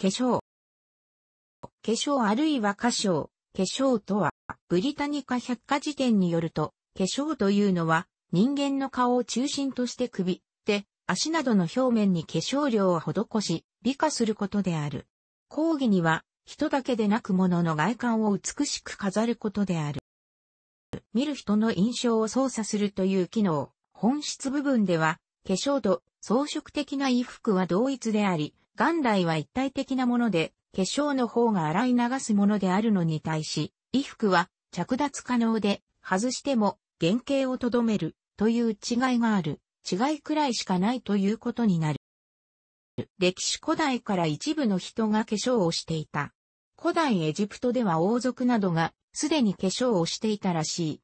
化粧。化粧あるいは歌唱。化粧とは、ブリタニカ百科事典によると、化粧というのは、人間の顔を中心として首、手、足などの表面に化粧量を施し、美化することである。講義には、人だけでなく物の外観を美しく飾ることである。見る人の印象を操作するという機能、本質部分では、化粧と装飾的な衣服は同一であり、元来は一体的なもので、化粧の方が洗い流すものであるのに対し、衣服は着脱可能で、外しても原型をとどめるという違いがある。違いくらいしかないということになる。歴史古代から一部の人が化粧をしていた。古代エジプトでは王族などがすでに化粧をしていたらしい。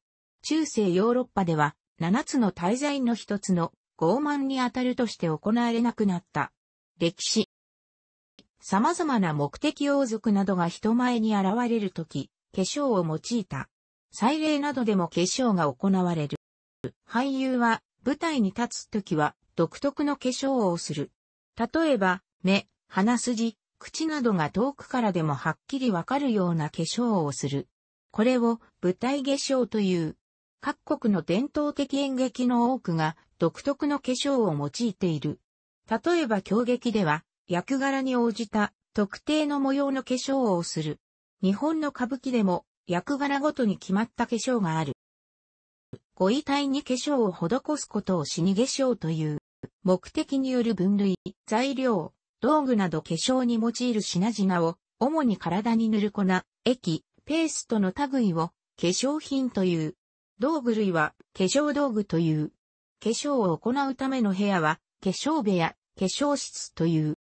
中世ヨーロッパでは7つの大罪の一つの傲慢にあたるとして行われなくなった。歴史様々な目的王族などが人前に現れるとき、化粧を用いた。祭礼などでも化粧が行われる。俳優は舞台に立つときは独特の化粧をする。例えば、目、鼻筋、口などが遠くからでもはっきりわかるような化粧をする。これを舞台化粧という。各国の伝統的演劇の多くが独特の化粧を用いている。例えば京劇では役柄に応じた特定の模様の化粧をする。日本の歌舞伎でも役柄ごとに決まった化粧がある。ご遺体に化粧を施すことを死に化粧という目的による分類、材料、道具など化粧に用いる品々を主に体に塗る粉、液、ペーストの類を化粧品という。道具類は化粧道具という。化粧を行うための部屋は化粧部屋、化粧室という。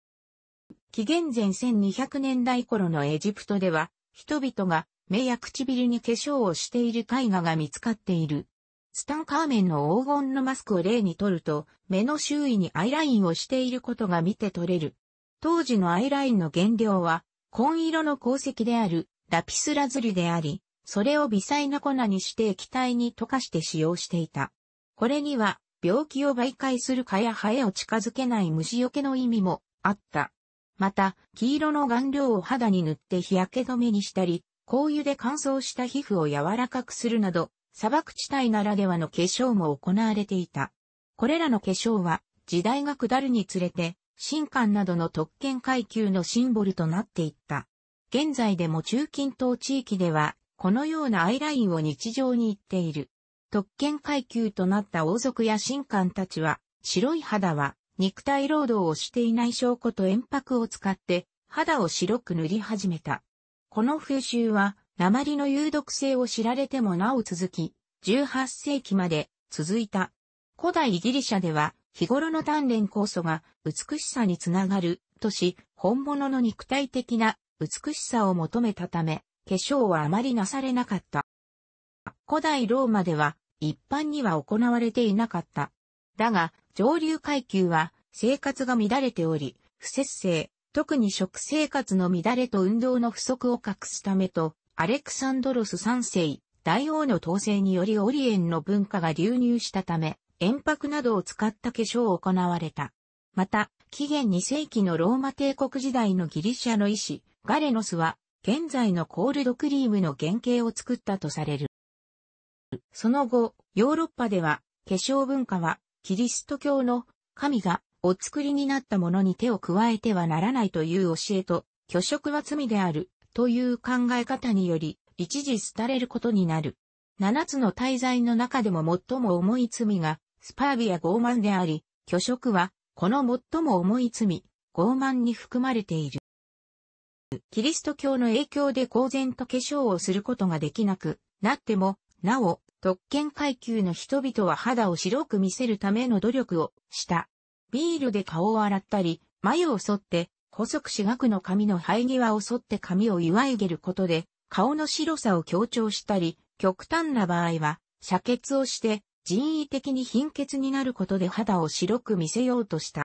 紀元前1200年代頃のエジプトでは、人々が目や唇に化粧をしている絵画が見つかっている。ツタンカーメンの黄金のマスクを例にとると、目の周囲にアイラインをしていることが見て取れる。当時のアイラインの原料は、紺色の鉱石であるラピスラズリであり、それを微細な粉にして液体に溶かして使用していた。これには、病気を媒介する蚊やハエを近づけない虫除けの意味もあった。また、黄色の顔料を肌に塗って日焼け止めにしたり、香油で乾燥した皮膚を柔らかくするなど、砂漠地帯ならではの化粧も行われていた。これらの化粧は、時代が下るにつれて、神官などの特権階級のシンボルとなっていった。現在でも中近東地域では、このようなアイラインを日常に言っている。特権階級となった王族や神官たちは、白い肌は肉体労働をしていない証拠と塩白を使って肌を白く塗り始めた。この風習は鉛の有毒性を知られてもなお続き、18世紀まで続いた。古代ギリシャでは日頃の鍛錬酵素が美しさにつながるとし、本物の肉体的な美しさを求めたため、化粧はあまりなされなかった。古代ローマでは一般には行われていなかった。だが、上流階級は生活が乱れており、不節制、特に食生活の乱れと運動の不足を隠すためと、アレクサンドロス3世、大王の統制によりオリエンの文化が流入したため、塩泊などを使った化粧を行われた。また、紀元2世紀のローマ帝国時代のギリシャの医師、ガレノスは、現在のコールドクリームの原型を作ったとされる。その後、ヨーロッパでは、化粧文化はキリスト教の神がお作りになったものに手を加えてはならないという教えと、虚職は罪であるという考え方により、一時廃れることになる。七つの大罪の中でも最も重い罪が、スパービア傲慢であり、虚職は、この最も重い罪、傲慢に含まれている。キリスト教の影響で公然と化粧をすることができなくなっても、なお、特権階級の人々は肌を白く見せるための努力をした。ビールで顔を洗ったり、眉を剃って、細く四角の髪の生え際を剃って髪を祝いげることで、顔の白さを強調したり、極端な場合は、遮血をして、人為的に貧血になることで肌を白く見せようとした。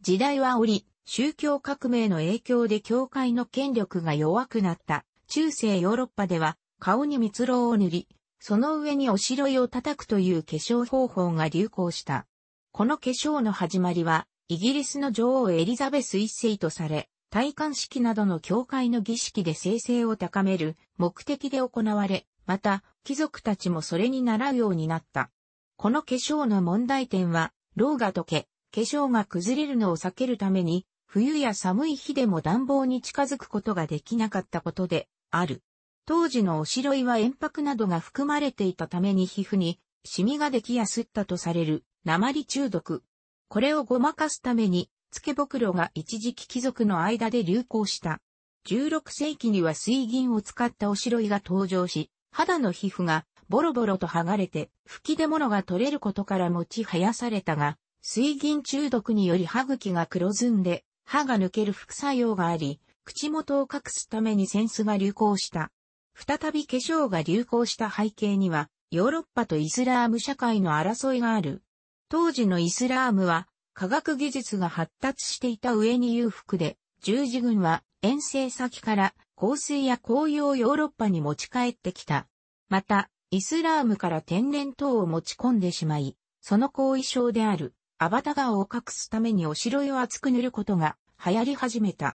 時代は折、宗教革命の影響で教会の権力が弱くなった中世ヨーロッパでは顔に蜜蝋を塗り、その上におしろいを叩くという化粧方法が流行した。この化粧の始まりは、イギリスの女王エリザベス一世とされ、戴冠式などの教会の儀式で生成を高める目的で行われ、また、貴族たちもそれに習うようになった。この化粧の問題点は、老が溶け、化粧が崩れるのを避けるために、冬や寒い日でも暖房に近づくことができなかったことで、ある。当時のおしろいは塩白などが含まれていたために皮膚にシミができやすったとされる鉛中毒。これをごまかすために、付け袋が一時期貴族の間で流行した。16世紀には水銀を使ったおしろいが登場し、肌の皮膚がボロボロと剥がれて、吹き出物が取れることから持ち生やされたが、水銀中毒により歯茎が黒ずんで、歯が抜ける副作用があり、口元を隠すためにセンスが流行した。再び化粧が流行した背景には、ヨーロッパとイスラーム社会の争いがある。当時のイスラームは、科学技術が発達していた上に裕福で、十字軍は遠征先から香水や紅葉をヨーロッパに持ち帰ってきた。また、イスラームから天然痘を持ち込んでしまい、その後遺症であるアバタガを隠すためにおしろいを厚く塗ることが流行り始めた。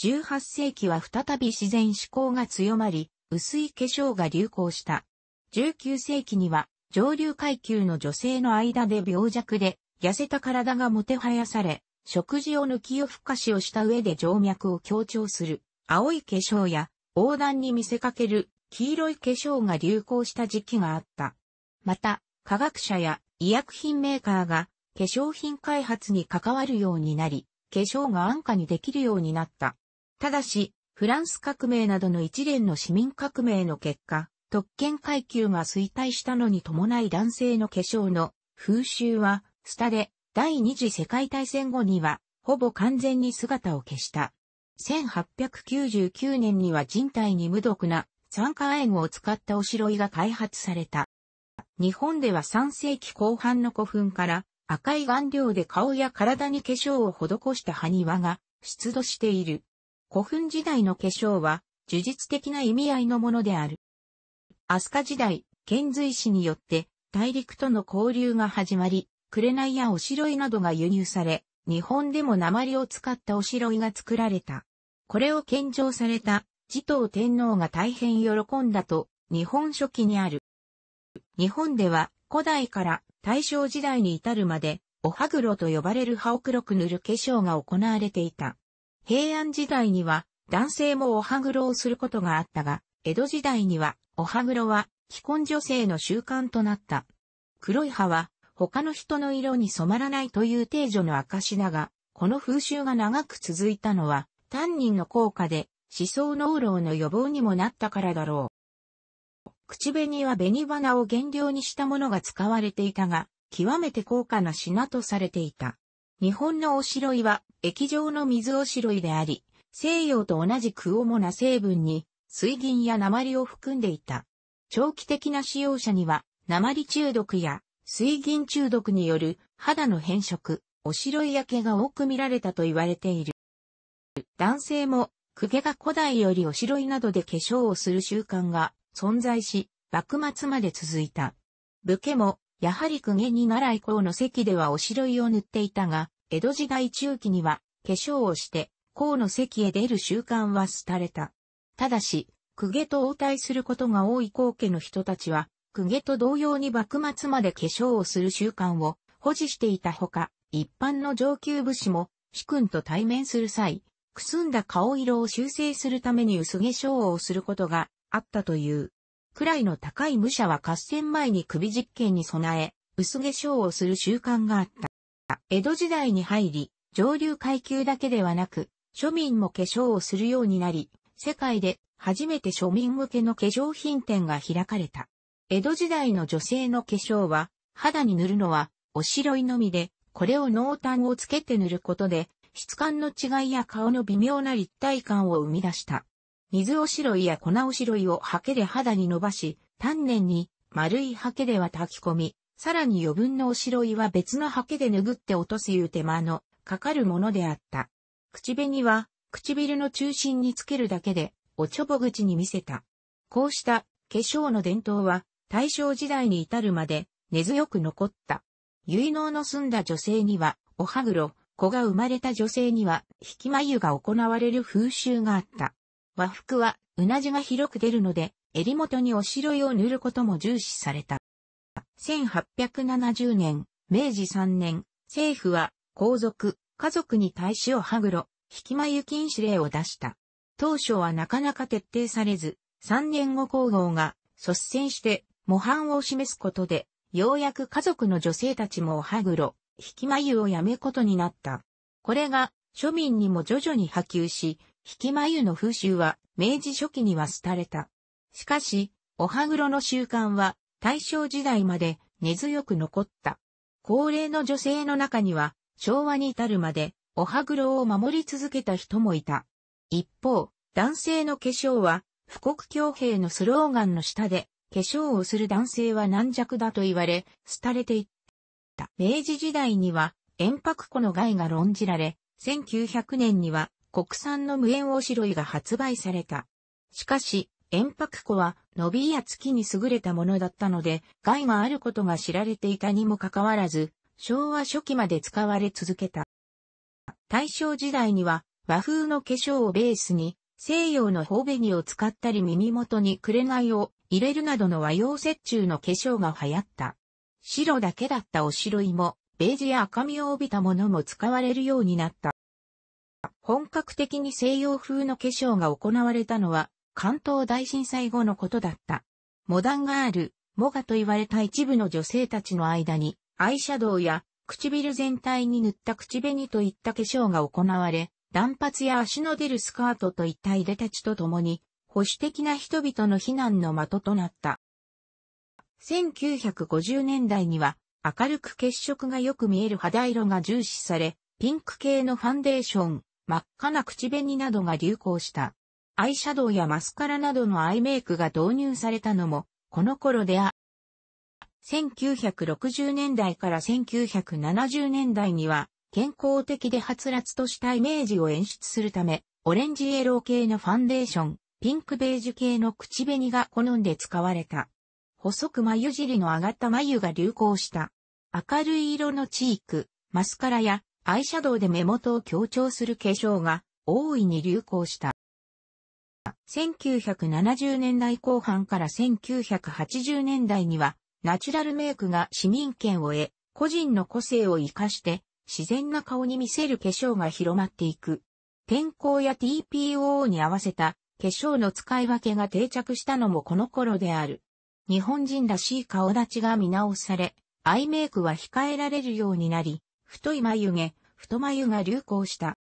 18世紀は再び自然思考が強まり、薄い化粧が流行した。19世紀には上流階級の女性の間で病弱で、痩せた体がもてはやされ、食事を抜き夜更かしをした上で静脈を強調する、青い化粧や、横断に見せかける、黄色い化粧が流行した時期があった。また、科学者や医薬品メーカーが、化粧品開発に関わるようになり、化粧が安価にできるようになった。ただし、フランス革命などの一連の市民革命の結果、特権階級が衰退したのに伴い男性の化粧の風習は、廃れ、第二次世界大戦後には、ほぼ完全に姿を消した。1899年には人体に無毒な酸化亜鉛を使ったおしろいが開発された。日本では3世紀後半の古墳から赤い顔料で顔や体に化粧を施した埴輪が出土している。古墳時代の化粧は、呪術的な意味合いのものである。飛鳥時代、遣隋使によって、大陸との交流が始まり、紅やおしろいなどが輸入され、日本でも鉛を使ったおしろいが作られた。これを献上された、持統天皇が大変喜んだと、日本書紀にある。日本では、古代から大正時代に至るまで、おはぐろと呼ばれる葉を黒く塗る化粧が行われていた。平安時代には男性もお歯黒をすることがあったが、江戸時代にはお歯黒は既婚女性の習慣となった。黒い歯は他の人の色に染まらないという定女の証だが、この風習が長く続いたのは、担任の効果で思想脳老の予防にもなったからだろう。口紅は紅花を原料にしたものが使われていたが、極めて高価な品とされていた。日本のおしろいは液状の水おしろいであり、西洋と同じく主な成分に水銀や鉛を含んでいた。長期的な使用者には鉛中毒や水銀中毒による肌の変色、おしろい焼けが多く見られたと言われている。男性も、ク家が古代よりおしろいなどで化粧をする習慣が存在し、幕末まで続いた。武家もやはり公家に習い公の席ではおしろいを塗っていたが、江戸時代中期には化粧をして公の席へ出る習慣は廃れた。ただし、公家と応対することが多い公家の人たちは、公家と同様に幕末まで化粧をする習慣を保持していたほか、一般の上級武士も主君と対面する際、くすんだ顔色を修正するために薄化粧をすることがあったという。くらいの高い武者は合戦前に首実験に備え、薄化粧をする習慣があった。江戸時代に入り、上流階級だけではなく、庶民も化粧をするようになり、世界で初めて庶民向けの化粧品店が開かれた。江戸時代の女性の化粧は、肌に塗るのは、おしろいのみで、これを濃淡をつけて塗ることで、質感の違いや顔の微妙な立体感を生み出した。水おしろいや粉おしろいをハケで肌に伸ばし、丹念に丸いハケでは炊き込み、さらに余分のおしろいは別のハケで拭って落とすいう手間のかかるものであった。口紅は唇の中心につけるだけでおちょぼ口に見せた。こうした化粧の伝統は大正時代に至るまで根強く残った。結納の済んだ女性にはお歯黒、子が生まれた女性には引き眉が行われる風習があった。和服は、うなじが広く出るので、襟元におしろいを塗ることも重視された。1870年、明治3年、政府は、皇族、家族に対しをはぐろ、引き眉禁止令を出した。当初はなかなか徹底されず、3年後皇后が率先して模範を示すことで、ようやく家族の女性たちもおはぐろ、引き眉をやめことになった。これが庶民にも徐々に波及し、引き眉の風習は明治初期には廃れた。しかし、お歯黒の習慣は大正時代まで根強く残った。高齢の女性の中には昭和に至るまでお歯黒を守り続けた人もいた。一方、男性の化粧は、富国強兵のスローガンの下で、化粧をする男性は軟弱だと言われ、廃れていった。明治時代には、遠白湖の害が論じられ、1900年には、国産の無塩おしろいが発売された。しかし、塩白粉は伸びや月に優れたものだったので、害があることが知られていたにもかかわらず、昭和初期まで使われ続けた。大正時代には和風の化粧をベースに西洋の頬紅を使ったり耳元に紅を入れるなどの和洋折衷の化粧が流行った。白だけだったお白いも、ベージュや赤みを帯びたものも使われるようになった。本格的に西洋風の化粧が行われたのは、関東大震災後のことだった。モダンガール、モガと言われた一部の女性たちの間に、アイシャドウや唇全体に塗った口紅といった化粧が行われ、断髪や足の出るスカートといった入でたちと共に、保守的な人々の非難の的となった。1950年代には、明るく血色がよく見える肌色が重視され、ピンク系のファンデーション、真っ赤な口紅などが流行した。アイシャドウやマスカラなどのアイメイクが導入されたのも、この頃であ。1960年代から1970年代には、健康的ではつらつとしたイメージを演出するため、オレンジイエロー系のファンデーション、ピンクベージュ系の口紅が好んで使われた。細く眉尻の上がった眉が流行した。明るい色のチーク、マスカラやアイシャドウで目元を強調する化粧が大いに流行した。1970年代後半から1980年代には、ナチュラルメイクが市民権を得、個人の個性を活かして、自然な顔に見せる化粧が広まっていく。天候や TPO に合わせた化粧の使い分けが定着したのもこの頃である。日本人らしい顔立ちが見直され、アイメイクは控えられるようになり、太い眉毛、太眉が流行した。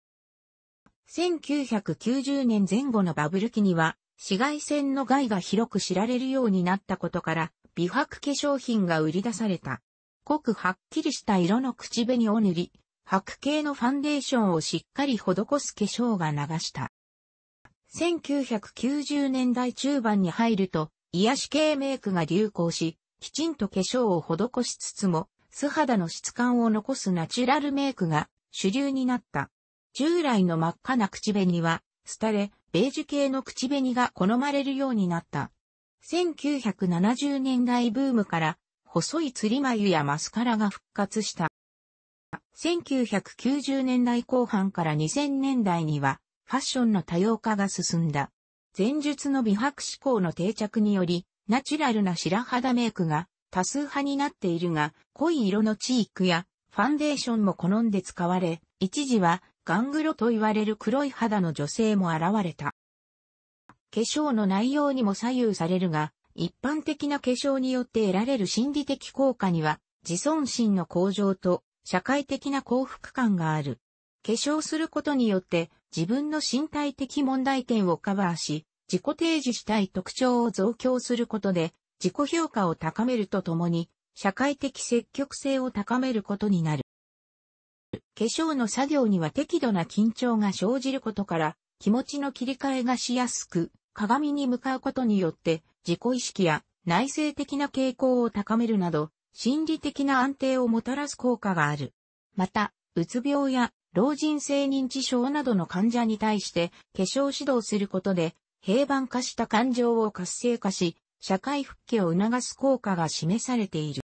1990年前後のバブル期には、紫外線の害が広く知られるようになったことから、美白化粧品が売り出された。濃くはっきりした色の口紅を塗り、白系のファンデーションをしっかり施す化粧が流した。1990年代中盤に入ると、癒し系メイクが流行し、きちんと化粧を施しつつも、素肌の質感を残すナチュラルメイクが主流になった。従来の真っ赤な口紅は、廃れ、ベージュ系の口紅が好まれるようになった。1970年代ブームから、細い釣り眉やマスカラが復活した。1990年代後半から2000年代には、ファッションの多様化が進んだ。前述の美白志向の定着により、ナチュラルな白肌メイクが多数派になっているが、濃い色のチークやファンデーションも好んで使われ、一時はガングロと言われる黒い肌の女性も現れた。化粧の内容にも左右されるが、一般的な化粧によって得られる心理的効果には、自尊心の向上と社会的な幸福感がある。化粧することによって自分の身体的問題点をカバーし、自己提示したい特徴を増強することで自己評価を高めるとともに、社会的積極性を高めることになる。化粧の作業には適度な緊張が生じることから、気持ちの切り替えがしやすく、鏡に向かうことによって、自己意識や内省的な傾向を高めるなど、心理的な安定をもたらす効果がある。また、うつ病や老人性認知症などの患者に対して化粧指導することで平板化した感情を活性化し、社会復帰を促す効果が示されている。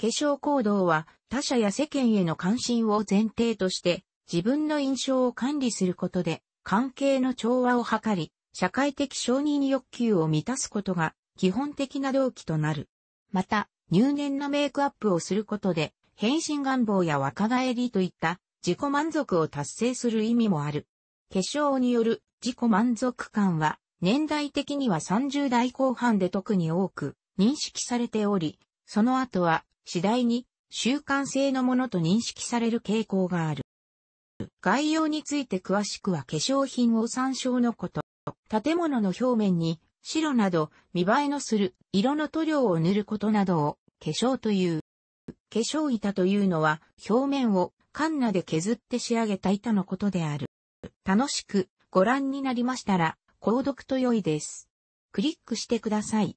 化粧行動は他者や世間への関心を前提として自分の印象を管理することで関係の調和を図り社会的承認欲求を満たすことが基本的な動機となる。また入念なメイクアップをすることで変身願望や若返りといった自己満足を達成する意味もある。化粧による自己満足感は年代的には30代後半で特に多く認識されており、その後は次第に習慣性のものと認識される傾向がある。概要について詳しくは化粧品を参照のこと。建物の表面に白など見栄えのする色の塗料を塗ることなどを化粧という。化粧板というのは表面をカンナで削って仕上げた板のことである。楽しくご覧になりましたら購読と良いです。クリックしてください。